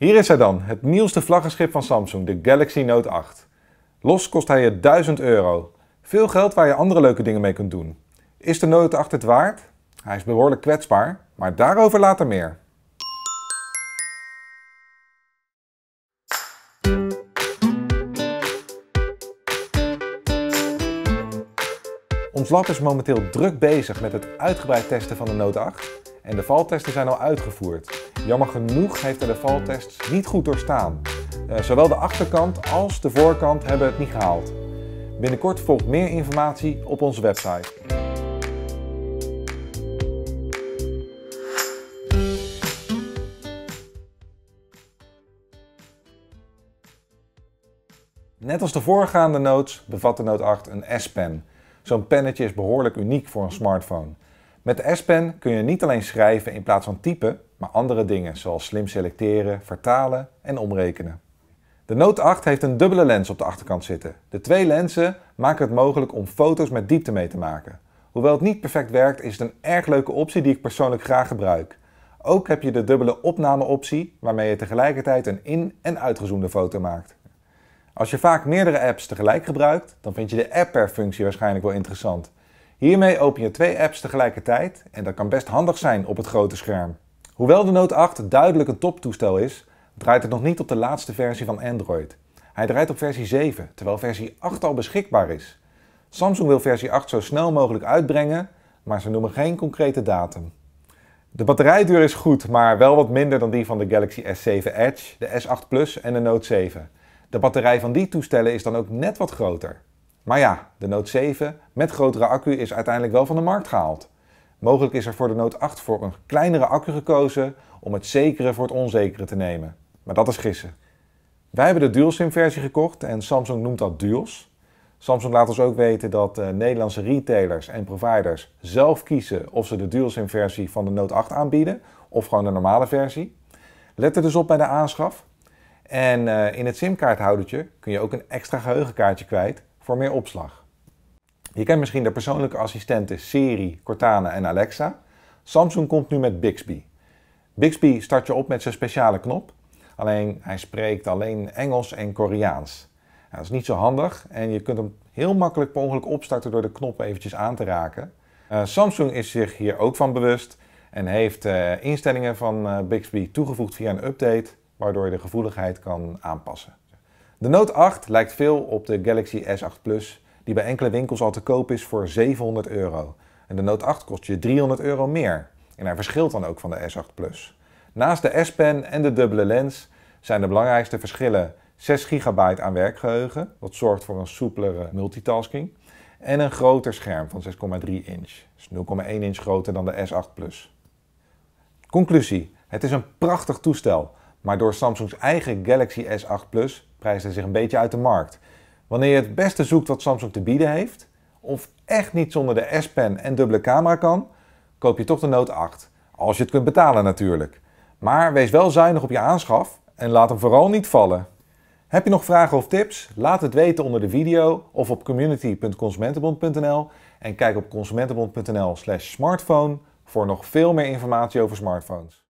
Hier is hij dan, het nieuwste vlaggenschip van Samsung, de Galaxy Note 8. Los kost hij je 1000 euro. Veel geld waar je andere leuke dingen mee kunt doen. Is de Note 8 het waard? Hij is behoorlijk kwetsbaar, maar daarover later meer. Ons lab is momenteel druk bezig met het uitgebreid testen van de Note 8 en de valtesten zijn al uitgevoerd. Jammer genoeg heeft hij de valtests niet goed doorstaan. Eh, zowel de achterkant als de voorkant hebben het niet gehaald. Binnenkort volgt meer informatie op onze website. Net als de voorgaande notes bevat de Note 8 een S-Pen. Zo'n pennetje is behoorlijk uniek voor een smartphone. Met de S-Pen kun je niet alleen schrijven in plaats van typen, maar andere dingen zoals slim selecteren, vertalen en omrekenen. De Note 8 heeft een dubbele lens op de achterkant zitten. De twee lenzen maken het mogelijk om foto's met diepte mee te maken. Hoewel het niet perfect werkt, is het een erg leuke optie die ik persoonlijk graag gebruik. Ook heb je de dubbele opnameoptie, waarmee je tegelijkertijd een in- en uitgezoomde foto maakt. Als je vaak meerdere apps tegelijk gebruikt, dan vind je de app per functie waarschijnlijk wel interessant. Hiermee open je twee apps tegelijkertijd en dat kan best handig zijn op het grote scherm. Hoewel de Note 8 duidelijk een toptoestel is, draait het nog niet op de laatste versie van Android. Hij draait op versie 7, terwijl versie 8 al beschikbaar is. Samsung wil versie 8 zo snel mogelijk uitbrengen, maar ze noemen geen concrete datum. De batterijduur is goed, maar wel wat minder dan die van de Galaxy S7 Edge, de S8 Plus en de Note 7. De batterij van die toestellen is dan ook net wat groter. Maar ja, de Note 7 met grotere accu is uiteindelijk wel van de markt gehaald. Mogelijk is er voor de Note 8 voor een kleinere accu gekozen om het zekere voor het onzekere te nemen. Maar dat is gissen. Wij hebben de DualSim versie gekocht en Samsung noemt dat Duals. Samsung laat ons ook weten dat eh, Nederlandse retailers en providers zelf kiezen of ze de DualSim versie van de Note 8 aanbieden of gewoon de normale versie. Let er dus op bij de aanschaf. En eh, in het kaarthoudertje kun je ook een extra geheugenkaartje kwijt voor meer opslag. Je kent misschien de persoonlijke assistenten Siri, Cortana en Alexa. Samsung komt nu met Bixby. Bixby start je op met zijn speciale knop, alleen hij spreekt alleen Engels en Koreaans. dat is niet zo handig en je kunt hem heel makkelijk per ongeluk opstarten door de knop eventjes aan te raken. Eh, Samsung is zich hier ook van bewust en heeft eh, instellingen van eh, Bixby toegevoegd via een update, waardoor je de gevoeligheid kan aanpassen. De Note 8 lijkt veel op de Galaxy S8 Plus, die bij enkele winkels al te koop is voor 700 euro. En de Note 8 kost je 300 euro meer. En hij verschilt dan ook van de S8 Plus. Naast de S-Pen en de dubbele lens zijn de belangrijkste verschillen 6 GB aan werkgeheugen, wat zorgt voor een soepelere multitasking, en een groter scherm van 6,3 inch, dus 0,1 inch groter dan de S8 Plus. Conclusie, het is een prachtig toestel, maar door Samsung's eigen Galaxy S8 Plus prijzen zich een beetje uit de markt. Wanneer je het beste zoekt wat Samsung te bieden heeft, of echt niet zonder de S-Pen en dubbele camera kan, koop je toch de Note 8. Als je het kunt betalen natuurlijk. Maar wees wel zuinig op je aanschaf en laat hem vooral niet vallen. Heb je nog vragen of tips? Laat het weten onder de video of op community.consumentenbond.nl en kijk op consumentenbond.nl/smartphone voor nog veel meer informatie over smartphones.